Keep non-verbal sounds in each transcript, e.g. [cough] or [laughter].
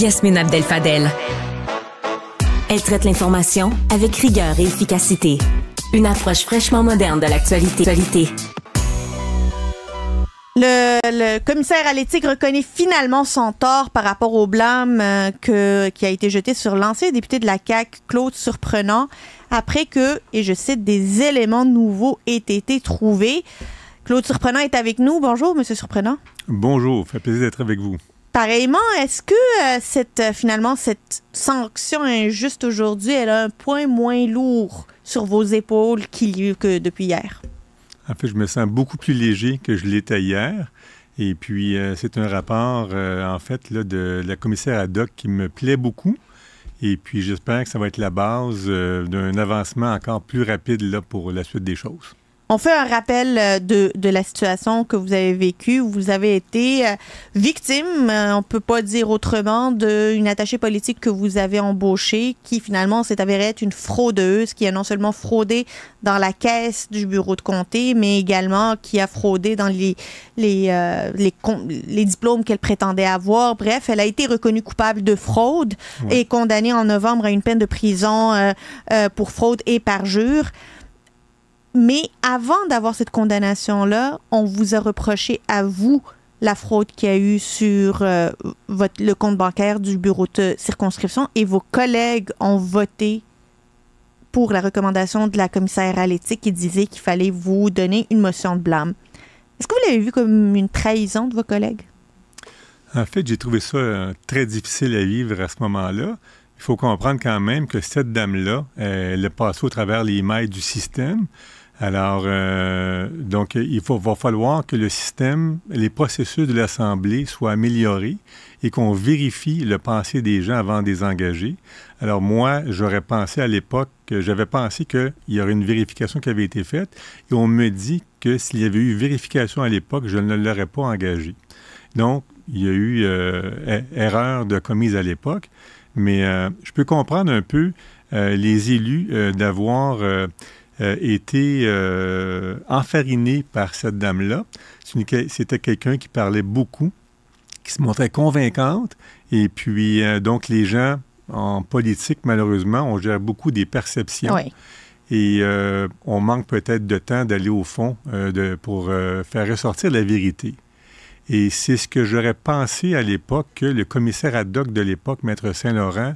Yasmine Abdel-Fadel. Elle traite l'information avec rigueur et efficacité. Une approche fraîchement moderne de l'actualité. Le, le, commissaire à l'éthique reconnaît finalement son tort par rapport au blâme euh, que, qui a été jeté sur l'ancien député de la CAQ, Claude Surprenant, après que, et je cite, des éléments nouveaux aient été trouvés. Claude Surprenant est avec nous. Bonjour, Monsieur Surprenant. Bonjour, fait plaisir d'être avec vous. Pareillement, est-ce que euh, cette, euh, finalement cette sanction injuste aujourd'hui, elle a un point moins lourd sur vos épaules qu'il y a eu que depuis hier? En fait, je me sens beaucoup plus léger que je l'étais hier. Et puis, euh, c'est un rapport, en fait, de la commissaire ad hoc qui me plaît beaucoup. Et puis, j'espère que ça va être la base d'un avancement encore plus rapide là, pour la suite des choses. On fait un rappel euh, de, la situation que vous avez vécue. Vous avez été euh, victime, euh, on peut pas dire autrement, d'une attachée politique que vous avez embauchée qui finalement s'est avérée être une fraudeuse qui a non seulement fraudé dans la caisse du bureau de comté, mais également qui a fraudé dans les, les, les, diplômes qu'elle prétendait avoir. Bref, elle a été reconnue coupable de fraude et condamnée en novembre à une peine de prison pour fraude et parjure. Mais avant d'avoir cette condamnation-là, on vous a reproché à vous la fraude qu'il y a eu sur euh, votre, le compte bancaire du bureau de circonscription et vos collègues ont voté pour la recommandation de la commissaire à l'éthique qui disait qu'il fallait vous donner une motion de blâme. Est-ce que vous l'avez vu comme une trahison de vos collègues? En fait, j'ai trouvé ça euh, très difficile à vivre à ce moment-là. Il faut comprendre quand même que cette dame-là, elle a passé au travers les mailles du système. Alors, euh, donc, il faut, va falloir que le système, les processus de l'Assemblée soient améliorés et qu'on vérifie le pensée des gens avant de les engager. Alors, moi, j'aurais pensé à l'époque, j'avais pensé qu'il y aurait une vérification qui avait été faite et on me dit que s'il y avait eu vérification à l'époque, je ne l'aurais pas engagé. Donc, il y a eu euh, er, erreur de commise à l'époque, mais euh, je peux comprendre un peu les élus d'avoir a euh, été euh, enfariné par cette dame-là. C'était quelqu'un qui parlait beaucoup, qui se montrait convaincante. Et puis, euh, donc, les gens en politique, malheureusement, on gère beaucoup des perceptions. Et on manque peut-être de temps d'aller au fond de, pour faire ressortir la vérité. Et c'est ce que j'aurais pensé à l'époque que le commissaire ad hoc de l'époque, Maître Saint-Laurent,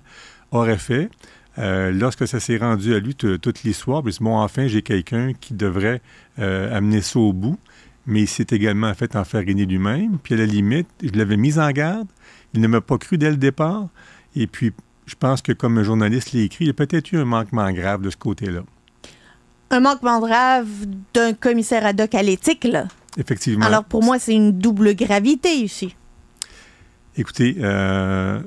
aurait fait. Euh, lorsque ça s'est rendu à lui toute l'histoire, il bon, enfin, j'ai quelqu'un qui devrait euh, amener ça au bout, mais il s'est également fait en enfariner lui-même. Puis à la limite, je l'avais mis en garde, il ne m'a pas cru dès le départ, et puis je pense que comme un journaliste l'a écrit, il a peut-être eu un manquement grave de ce côté-là. Un manquement grave d'un commissaire ad hoc à l'éthique, là. Effectivement. Alors pour moi, c'est une double gravité ici. Écoutez, euh,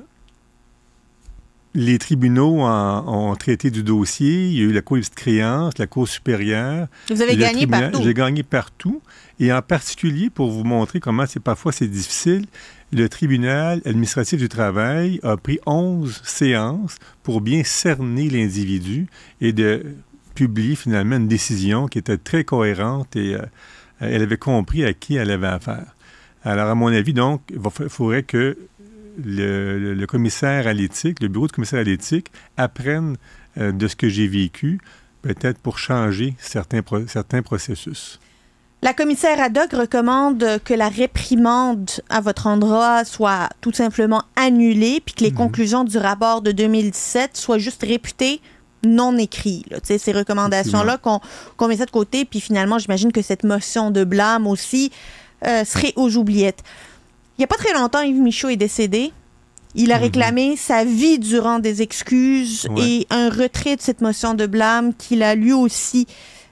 les tribunaux ont traité du dossier. Il y a eu la Cour de créance, la Cour supérieure. Vous avez gagné partout. J'ai gagné partout. Et en particulier, pour vous montrer comment c'est parfois c'est difficile, le tribunal administratif du travail a pris 11 séances pour bien cerner l'individu et de publier finalement une décision qui était très cohérente et euh, elle avait compris à qui elle avait affaire. Alors, à mon avis, donc, il faudrait que le, commissaire à l'éthique, le bureau du commissaire à l'éthique, apprenne euh, de ce que j'ai vécu, peut-être pour changer certains, certains processus. La commissaire hoc recommande que la réprimande à votre endroit soit tout simplement annulée, puis que les mhm. conclusions du rapport de 2017 soient juste réputées non écrites. Ces recommandations-là qu'on met ça de côté, puis finalement, j'imagine que cette motion de blâme aussi euh, serait aux oubliettes. Il n'y a pas très longtemps, Yves Michaud est décédé. Il a mhm. réclamé sa vie durant des excuses et un retrait de cette motion de blâme qu'il a lui aussi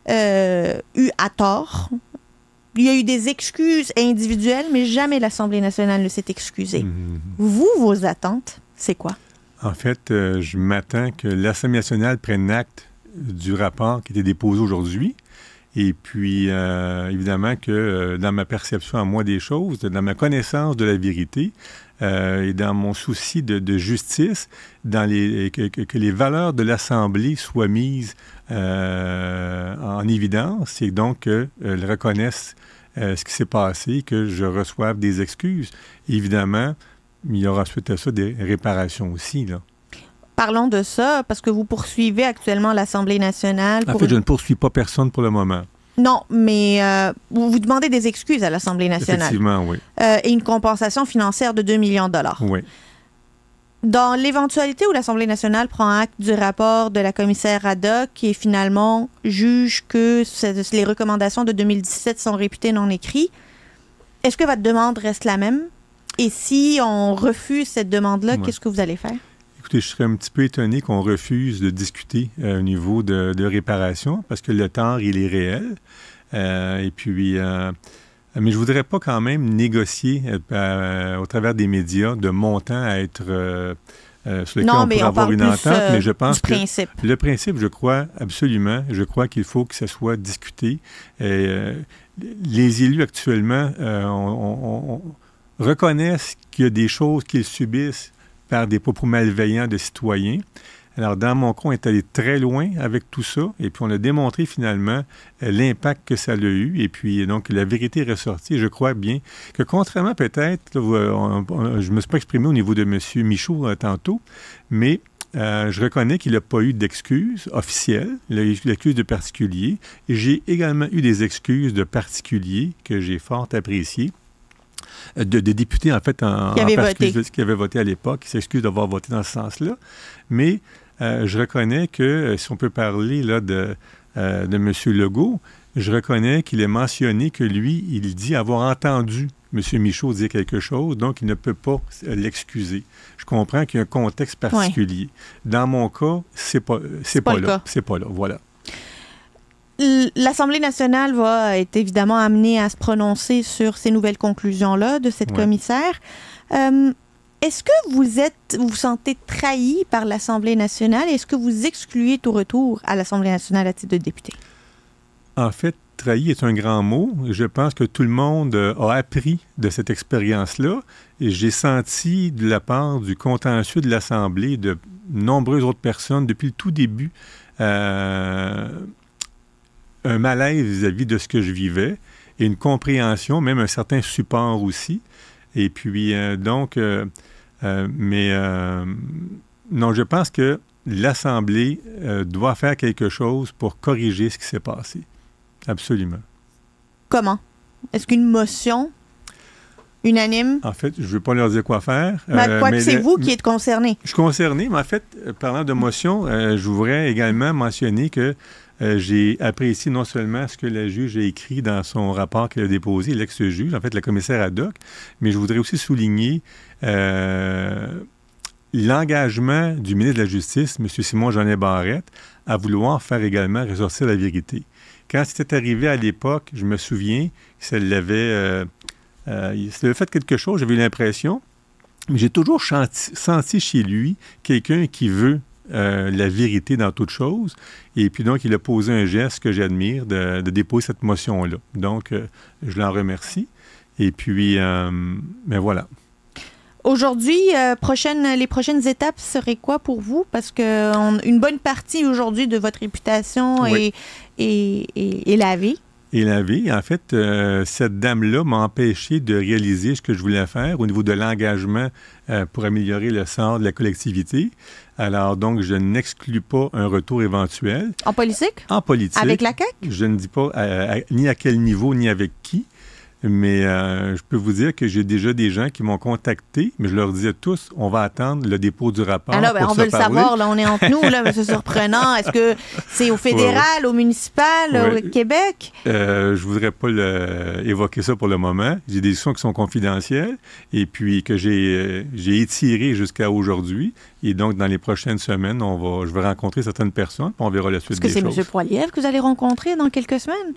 euh, eu à tort. Il y a eu des excuses individuelles, mais jamais l'Assemblée nationale ne s'est excusée. Mhm. Vous, vos attentes, c'est quoi? En fait, euh, je m'attends que l'Assemblée nationale prenne acte du rapport qui était déposé aujourd'hui et puis, euh, évidemment que euh, dans ma perception à moi des choses, dans ma connaissance de la vérité euh, et dans mon souci de, justice, dans les, que, que, les valeurs de l'Assemblée soient mises en évidence et donc qu'elles reconnaissent ce qui s'est passé, que je reçoive des excuses. Évidemment, il y aura suite à ça des réparations aussi. Là. Parlons de ça, parce que vous poursuivez actuellement l'Assemblée nationale. En fait, je ne poursuis pas personne pour le moment. Non, mais euh, vous, demandez des excuses à l'Assemblée nationale. oui. Euh, et une compensation financière de 2 millions de dollars. Oui. Dans l'éventualité où l'Assemblée nationale prend acte du rapport de la commissaire Haddock et finalement juge que les recommandations de 2017 sont réputées non écrites, est-ce que votre demande reste la même? Et si on refuse cette demande-là, qu'est-ce que vous allez faire? Écoutez, je serais un petit peu étonné qu'on refuse de discuter euh, au niveau de, réparation parce que le temps, il est réel. Euh, et puis, euh, mais je voudrais pas quand même négocier au travers des médias de montants à être sur lesquels on mais avoir une entente. mais je pense que principe. le principe, je crois absolument, je crois qu'il faut que ça soit discuté. Et, les élus actuellement, reconnaissent qu'il y a des choses qu'ils subissent par des propos malveillants de citoyens. Alors, dans mon compte, on est allé très loin avec tout ça, et puis on a démontré finalement euh, l'impact que ça a eu, et puis donc la vérité est ressortie. Je crois bien que contrairement peut-être, euh, je ne me suis pas exprimé au niveau de M. Michaud euh, tantôt, mais je reconnais qu'il n'a pas eu d'excuses officielles, l'excuse de particulier. J'ai également eu des excuses de particulier que j'ai fort appréciées. Euh, des députés, en fait, qui avaient, voté. à l'époque, qui s'excusent d'avoir voté dans ce sens-là. Mais euh, je reconnais que, euh, si on peut parler là, de, de M. Legault, je reconnais qu'il est mentionné que lui, il dit avoir entendu M. Michaud dire quelque chose, donc il ne peut pas l'excuser. Je comprends qu'il y a un contexte particulier. Dans mon cas, c'est pas, c'est pas, pas, là. C'est pas là. Voilà. L'Assemblée nationale va être évidemment amenée à se prononcer sur ces nouvelles conclusions-là de cette commissaire. est-ce que vous êtes, vous, sentez trahi par l'Assemblée nationale? Est-ce que vous excluez tout retour à l'Assemblée nationale à titre de député? En fait, trahi est un grand mot. Je pense que tout le monde euh, a appris de cette expérience-là. Et j'ai senti de la part du contentieux de l'Assemblée, de nombreuses autres personnes depuis le tout début, euh, un malaise vis-à-vis de ce que je vivais et une compréhension, même un certain support aussi. Et puis, euh, donc, euh, euh, mais non, je pense que l'Assemblée doit faire quelque chose pour corriger ce qui s'est passé. Absolument. Comment? Est-ce qu'une motion unanime? En fait, je ne veux pas leur dire quoi faire. Mais ben, quoi que c'est vous qui êtes concerné. Je suis concerné, mais en fait, parlant de motion, je voudrais également mentionner que euh, j'ai apprécié non seulement ce que la juge a écrit dans son rapport qu'elle a déposé, l'ex-juge, en fait la commissaire ad hoc, mais je voudrais aussi souligner euh, l'engagement du ministre de la Justice, M. Simon-Jeanin Barrette, à vouloir faire également ressortir la vérité. Quand c'était arrivé à l'époque, je me souviens, ça l'avait... Euh, euh fait quelque chose, j'avais l'impression, mais j'ai toujours senti chez lui quelqu'un qui veut euh, la vérité dans toute chose. Et puis donc, il a posé un geste que j'admire de, de, déposer cette motion-là. Donc, euh, je l'en remercie. Et puis, mais euh, ben voilà. Aujourd'hui, prochaine, les prochaines étapes seraient quoi pour vous? Parce qu'une bonne partie aujourd'hui de votre réputation est, est, est, est, lavée et la vie. En fait, euh, cette dame-là m'a empêché de réaliser ce que je voulais faire au niveau de l'engagement euh, pour améliorer le sort de la collectivité. Alors, donc, je n'exclus pas un retour éventuel. En politique? En politique. Avec la CAQ? Je ne dis pas euh, ni à quel niveau, ni avec qui. Mais euh, je peux vous dire que j'ai déjà des gens qui m'ont contacté, mais je leur disais tous, on va attendre le dépôt du rapport. Alors, ah ben, on veut le savoir, là, on est entre nous, là, mais c'est [laughs] surprenant. Est-ce que c'est au fédéral, au municipal, au Québec? Je euh, je voudrais pas évoquer ça pour le moment. J'ai des sons qui sont confidentielles et puis que euh, j'ai étiré jusqu'à aujourd'hui. Et donc, dans les prochaines semaines, on va, je vais rencontrer certaines personnes, puis on verra la suite Est-ce que c'est M. Poiliev que vous allez rencontrer dans quelques semaines?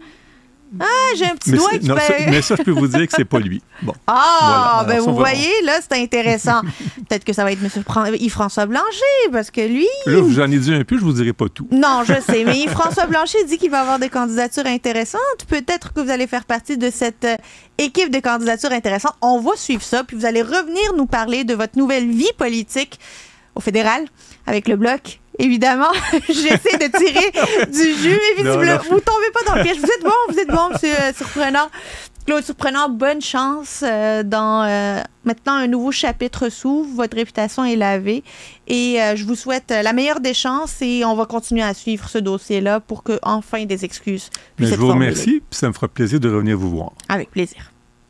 Ah, j'ai un petit mais doigt qui ça, Mais je peux vous dire que c'est pas lui. Bon. Ah, ben vous voyez, là, c'est intéressant. [laughs] Peut-être que ça va être M. Yves-François Blanchet, parce que lui. Là, j'en ai dit un peu, je vous dirai pas tout. Non, je sais, mais [laughs] françois Blanchet dit qu'il va avoir des candidatures intéressantes. Peut-être que vous allez faire partie de cette euh, équipe de candidatures intéressantes. On va suivre ça, puis vous allez revenir nous parler de votre nouvelle vie politique au fédéral avec le Bloc évidemment, [laughs] j'essaie de tirer du jus, mais visiblement, vous tombez pas dans le piège. Vous êtes bon, vous êtes bon, M. Euh, surprenant. Claude Surprenant, bonne chance euh, dans euh, maintenant un nouveau chapitre s'ouvre. Votre réputation est lavée et je vous souhaite la meilleure des chances et on va continuer à suivre ce dossier-là pour que enfin des excuses puissent être Je vous remercie, ça me fera plaisir de revenir vous voir. Avec plaisir.